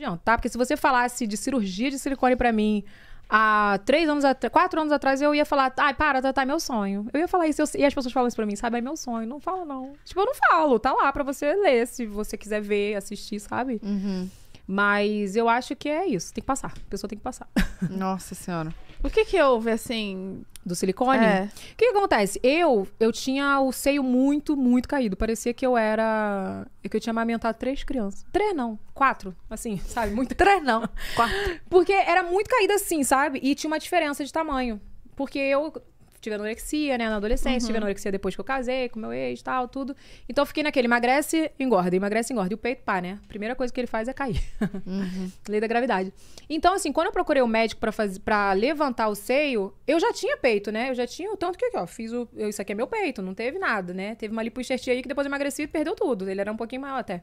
adiantar, tá? porque se você falasse de cirurgia de silicone para mim há três anos atrás, quatro anos atrás, eu ia falar, ai, para, tá, tá, é meu sonho. Eu ia falar isso, eu... e as pessoas falam isso pra mim, sabe? É meu sonho, não fala não. Tipo, eu não falo, tá lá pra você ler, se você quiser ver, assistir, sabe? Uhum. Mas eu acho que é isso, tem que passar, a pessoa tem que passar. Nossa Senhora. O que que houve, assim... Do silicone? É. O que, que acontece? Eu, eu tinha o seio muito, muito caído. Parecia que eu era... Que eu tinha amamentado três crianças. Três não. Quatro. Assim, sabe? Muito... três não. Quatro. Porque era muito caído assim, sabe? E tinha uma diferença de tamanho. Porque eu tive anorexia, né, na adolescência, uhum. tive anorexia depois que eu casei, com meu ex e tal, tudo. Então eu fiquei naquele emagrece, engorda, emagrece, engorda. E o peito pá, né? Primeira coisa que ele faz é cair. Uhum. Lei da gravidade. Então, assim, quando eu procurei o um médico para fazer para levantar o seio, eu já tinha peito, né? Eu já tinha o tanto que, ó, fiz o. Eu, isso aqui é meu peito, não teve nada, né? Teve uma lipoenxertia aí que depois emagreci e perdeu tudo. Ele era um pouquinho maior até.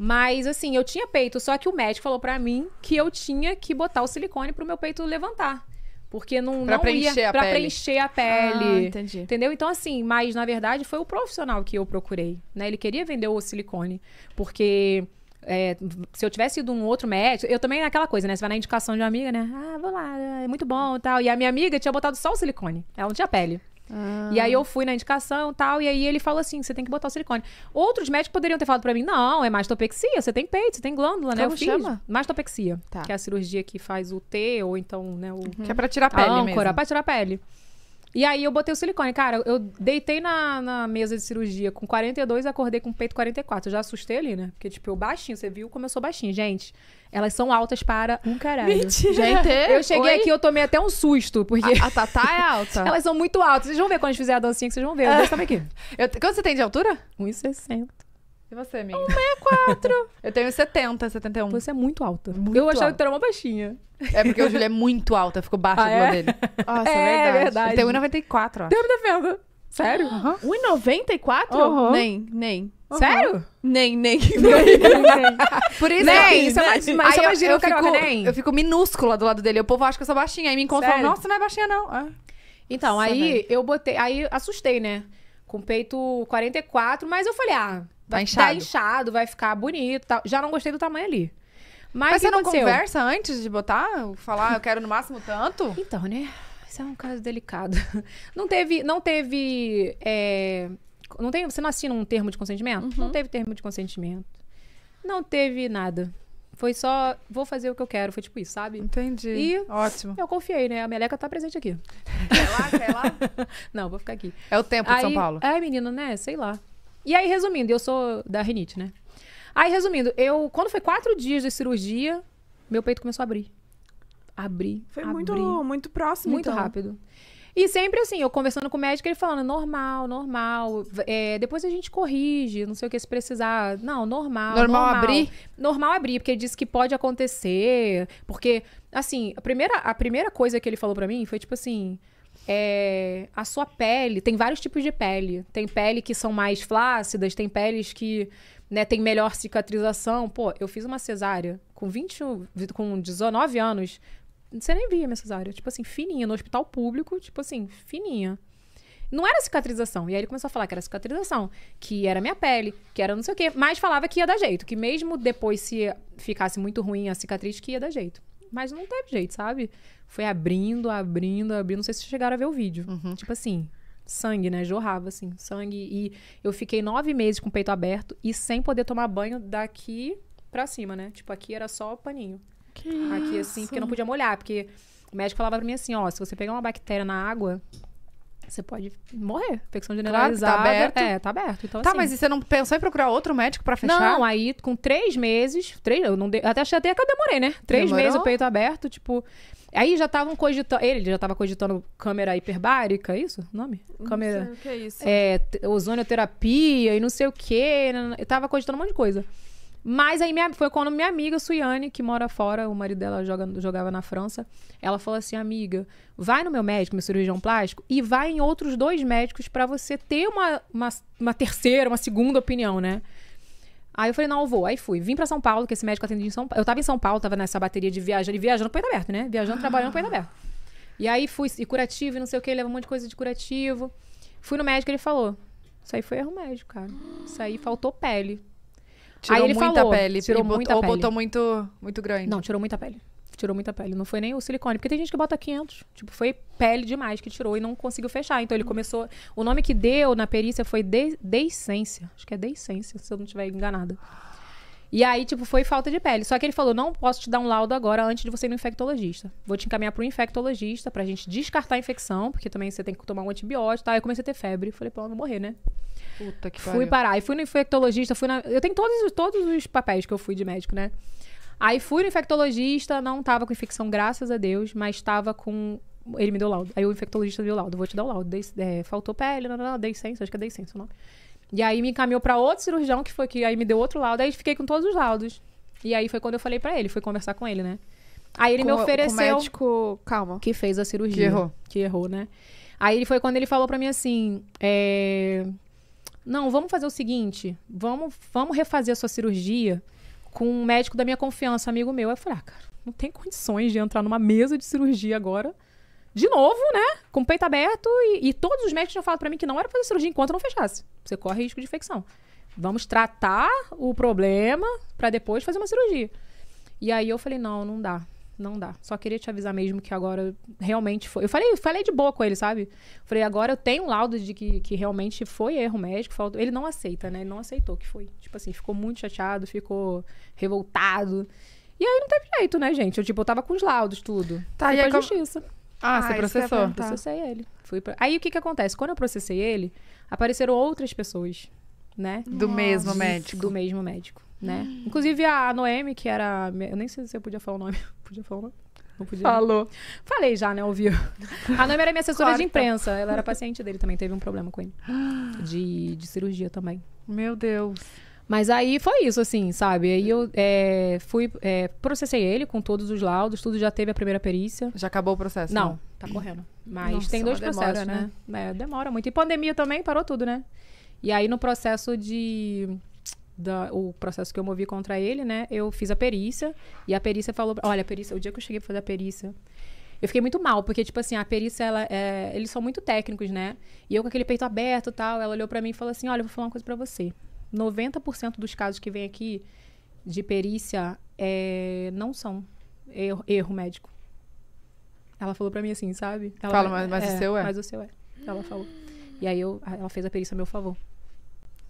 Mas, assim, eu tinha peito, só que o médico falou para mim que eu tinha que botar o silicone pro meu peito levantar. Porque não, pra não preencher ia para preencher a pele. Ah, entendi. Entendeu? Então, assim, mas na verdade foi o profissional que eu procurei. Né? Ele queria vender o silicone. Porque é, se eu tivesse ido um outro médico, eu também aquela coisa, né? Você vai na indicação de uma amiga, né? Ah, vou lá, é muito bom e tal. E a minha amiga tinha botado só o silicone. Ela não tinha pele. Ah. E aí eu ah. fui na indicação tal, e aí ele falou assim: você tem que botar o silicone. Outros médicos poderiam ter falado para mim: não, é mastopexia, você tem peito, você tem glândula, Como né? Eu chama? Fiz mastopexia, tá. que é a cirurgia que faz o T, ou então, né? O... Uhum. Que é pra tirar a pele. Âncora, mesmo. pra tirar a pele. E aí eu botei o silicone. Cara, eu deitei na, na mesa de cirurgia com 42 e acordei com peito 44. Eu já assustei ali, né? Porque, tipo, eu baixinho, você viu como eu sou baixinho. Gente, elas são altas para um caralho. Mentira. Gente, eu cheguei Oi? aqui eu tomei até um susto, porque... A, a Tatá é alta? elas são muito altas. Vocês vão ver quando a gente fizer a dancinha que vocês vão ver. Eu é. aqui. Eu, quanto você tem de altura? 1,60. E você, amiga? 164. eu tenho 70, 71. Você é muito alta. Muito eu achava alta. que tu era uma baixinha. É porque o Júlio é muito alta, ficou baixa ah, do lado é? dele. Nossa, é, é, é verdade. Tem 1,94, ó. Deus me defenda. Sério? Uhum. 1,94? Uhum. Nem, nem. Uhum. Sério? Nem, nem, Por isso, nem, isso nem. é mais, é mais eu, eu, fico, nem. eu fico minúscula do lado dele. O povo acha que eu sou baixinha. Aí me encontra. Sério? nossa, não é baixinha, não. Ah. Então, Nossa, aí né? eu botei. Aí assustei, né? Com peito 44, mas eu falei, ah, Tá, tá inchado. Tá inchado, vai ficar bonito Já não gostei do tamanho ali. Mas, Mas você não aconteceu? conversa antes de botar? Falar, eu quero no máximo tanto? Então, né? Isso é um caso delicado. Não teve. Não teve. É... Não tem, você não assina um termo de consentimento? Uhum. Não teve termo de consentimento. Não teve nada. Foi só, vou fazer o que eu quero. Foi tipo isso, sabe? Entendi. E Ótimo. Eu confiei, né? A meleca tá presente aqui. Quer lá? Quer lá? não, vou ficar aqui. É o tempo aí, de São Paulo. É, menino, né? Sei lá. E aí, resumindo, eu sou da rinite, né? Aí, resumindo, eu. Quando foi quatro dias de cirurgia, meu peito começou a abrir. Abrir. Foi muito, muito próximo. Muito então. rápido. E sempre assim, eu conversando com o médico, ele falando, normal, normal. É, depois a gente corrige, não sei o que se precisar. Não, normal. Normal, normal. abrir? Normal abrir, porque ele disse que pode acontecer. Porque, assim, a primeira, a primeira coisa que ele falou para mim foi tipo assim é, a sua pele. Tem vários tipos de pele. Tem pele que são mais flácidas, tem peles que né, tem melhor cicatrização. Pô, eu fiz uma cesárea com 20, com 19 anos. Você nem via minha cesárea. Tipo assim, fininha, no hospital público, tipo assim, fininha. Não era cicatrização. E aí ele começou a falar que era cicatrização, que era minha pele, que era não sei o quê. Mas falava que ia dar jeito, que mesmo depois, se ficasse muito ruim a cicatriz, que ia dar jeito. Mas não teve jeito, sabe? Foi abrindo, abrindo, abrindo. Não sei se chegaram a ver o vídeo. Uhum. Tipo assim, sangue, né? Jorrava, assim, sangue. E eu fiquei nove meses com o peito aberto e sem poder tomar banho daqui pra cima, né? Tipo, aqui era só paninho. Que aqui, isso? assim, porque não podia molhar. Porque o médico falava pra mim assim, ó, se você pegar uma bactéria na água, você pode morrer. Infecção generalizada. Claro, tá, tá aberto. É, tá aberto. Então, tá, assim, mas e você não pensou em procurar outro médico para fechar? Não, aí com três meses, três, eu não de, até achei até que eu demorei, né? Três Demorou? meses o peito aberto, tipo. Aí já estavam cogitando. Ele já estava cogitando câmera hiperbárica, é isso? O nome? Câmera. Não sei o que é isso. É, ozonioterapia e não sei o quê. Eu tava cogitando um monte de coisa. Mas aí minha, foi quando minha amiga Suiane, que mora fora, o marido dela joga, jogava na França, ela falou assim: amiga, vai no meu médico, meu cirurgião plástico, e vai em outros dois médicos para você ter uma, uma, uma, terceira, uma segunda opinião, né? Aí eu falei, não, eu vou. Aí fui. Vim para São Paulo, que esse médico atendia em São Paulo. Eu tava em São Paulo, tava nessa bateria de viagem, e viajando peito aberto, né? Viajando, trabalhando peito aberto. E aí fui, e curativo, e não sei o que, leva um monte de coisa de curativo. Fui no médico, ele falou: Isso aí foi erro médico, cara. Isso aí faltou pele. Tirou Aí ele muita falou, pele. Tirou botou, muita ou pele. botou muito, muito grande. Não, tirou muita pele. Tirou muita pele. Não foi nem o silicone. Porque tem gente que bota 500. Tipo, foi pele demais que tirou e não conseguiu fechar. Então ele hum. começou... O nome que deu na perícia foi de, Acho que é Deicência, se eu não estiver enganada. E aí, tipo, foi falta de pele. Só que ele falou: não posso te dar um laudo agora antes de você ir no infectologista. Vou te encaminhar para o infectologista pra gente descartar a infecção, porque também você tem que tomar um antibiótico. Tá? Aí eu comecei a ter febre. Falei, pô, eu vou morrer, né? Puta que Fui parar. E fui no infectologista, fui na. Eu tenho todos, todos os papéis que eu fui de médico, né? Aí fui no infectologista, não tava com infecção, graças a Deus, mas tava com. Ele me deu laudo. Aí o infectologista deu laudo. Vou te dar o laudo. Dei... É, faltou pele, não, não, não, dei senso, acho que é dei senso o nome. E aí me encaminhou para outro cirurgião, que foi que aí me deu outro laudo, aí fiquei com todos os laudos. E aí foi quando eu falei para ele, fui conversar com ele, né? Aí ele com, me ofereceu. O médico, calma. Que fez a cirurgia. Que errou. Que errou, né? Aí foi quando ele falou para mim assim: é... Não, vamos fazer o seguinte, vamos, vamos refazer a sua cirurgia com um médico da minha confiança, amigo meu. Eu falei, ah, cara, não tem condições de entrar numa mesa de cirurgia agora de novo, né? Com o peito aberto. E, e todos os médicos tinham falado para mim que não era fazer cirurgia enquanto não fechasse. Você corre risco de infecção. Vamos tratar o problema para depois fazer uma cirurgia. E aí eu falei, não, não dá. Não dá. Só queria te avisar mesmo que agora realmente foi. Eu falei, falei de boa com ele, sabe? Falei, agora eu tenho um laudo de que, que realmente foi erro médico. Ele não aceita, né? Ele não aceitou que foi. Tipo assim, ficou muito chateado, ficou revoltado. E aí não teve jeito, né, gente? Eu, tipo, eu tava com os laudos, tudo. Tá, e aí, a justiça. Como... Ah, ah você processou? Processei ele. Fui pra... Aí o que que acontece? Quando eu processei ele, apareceram outras pessoas, né? Do Nossa. mesmo médico. Do mesmo médico, né? Hum. Inclusive a Noemi, que era. Eu nem sei se eu podia falar o nome. podia falar o nome? Não podia. Né? Falou. Falei já, né? Ouviu. A Noemi era minha assessora de imprensa. Ela era paciente dele também, teve um problema com ele. De, de cirurgia também. Meu Deus. Mas aí foi isso, assim, sabe? Aí eu é, fui, é, processei ele com todos os laudos, tudo já teve a primeira perícia. Já acabou o processo? Não, né? tá correndo. Mas Nossa, tem é dois demora, processos, né? né? É, demora muito. E pandemia também parou tudo, né? E aí no processo de. Da, o processo que eu movi contra ele, né? Eu fiz a perícia e a perícia falou: olha, perícia, o dia que eu cheguei pra fazer a perícia. Eu fiquei muito mal, porque, tipo assim, a perícia, ela, é, eles são muito técnicos, né? E eu com aquele peito aberto e tal, ela olhou para mim e falou assim: Olha, eu vou falar uma coisa para você. 90% dos casos que vem aqui de perícia é, não são erro, erro médico. Ela falou para mim assim, sabe? Ela, Fala, mas, mas é, o seu é. Mas o seu é. Ela falou. E aí eu, ela fez a perícia a meu favor.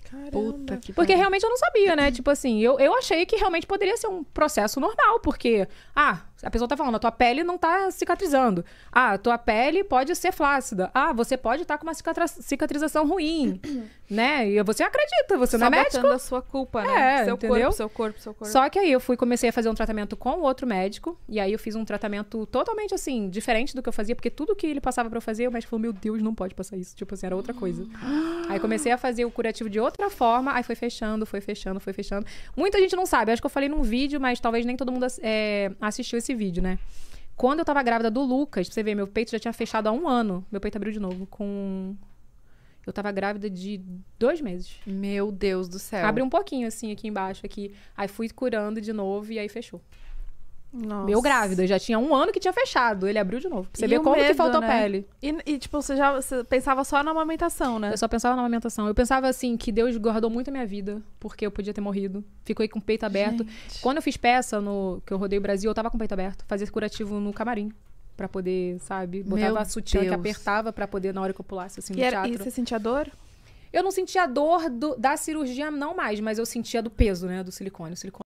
Caramba, Puta que Porque realmente eu não sabia, né? tipo assim, eu, eu achei que realmente poderia ser um processo normal, porque, ah, a pessoa tá falando, a tua pele não tá cicatrizando. Ah, a tua pele pode ser flácida. Ah, você pode estar tá com uma cicatrização ruim, né? E você acredita, você Sabotando não é médico. a sua culpa, né? É, seu entendeu? corpo, seu corpo, seu corpo. Só que aí eu fui, comecei a fazer um tratamento com outro médico. E aí eu fiz um tratamento totalmente, assim, diferente do que eu fazia. Porque tudo que ele passava pra eu fazer, o médico falou, meu Deus, não pode passar isso. Tipo assim, era outra coisa. aí comecei a fazer o curativo de outra forma. Aí foi fechando, foi fechando, foi fechando. Muita gente não sabe. acho que eu falei num vídeo, mas talvez nem todo mundo é, assistiu esse esse vídeo, né? Quando eu tava grávida do Lucas, pra você ver, meu peito já tinha fechado há um ano. Meu peito abriu de novo com. Eu tava grávida de dois meses. Meu Deus do céu. Abriu um pouquinho, assim, aqui embaixo, aqui. Aí fui curando de novo e aí fechou. Nossa. Meu grávida, já tinha um ano que tinha fechado. Ele abriu de novo. Pra você vê como medo, que faltou né? pele. E, e, tipo, você já você pensava só na amamentação, né? Eu só pensava na amamentação. Eu pensava assim, que Deus guardou muito a minha vida, porque eu podia ter morrido. Fiquei com o peito aberto. Gente. Quando eu fiz peça no que eu rodei o Brasil, eu tava com o peito aberto. Fazia curativo no camarim. Pra poder, sabe? Botava Meu sutiã Deus. que apertava pra poder, na hora que eu pulasse, assim, e no era, teatro. E você sentia dor? Eu não sentia dor do, da cirurgia, não mais, mas eu sentia do peso, né? Do silicone. O silicone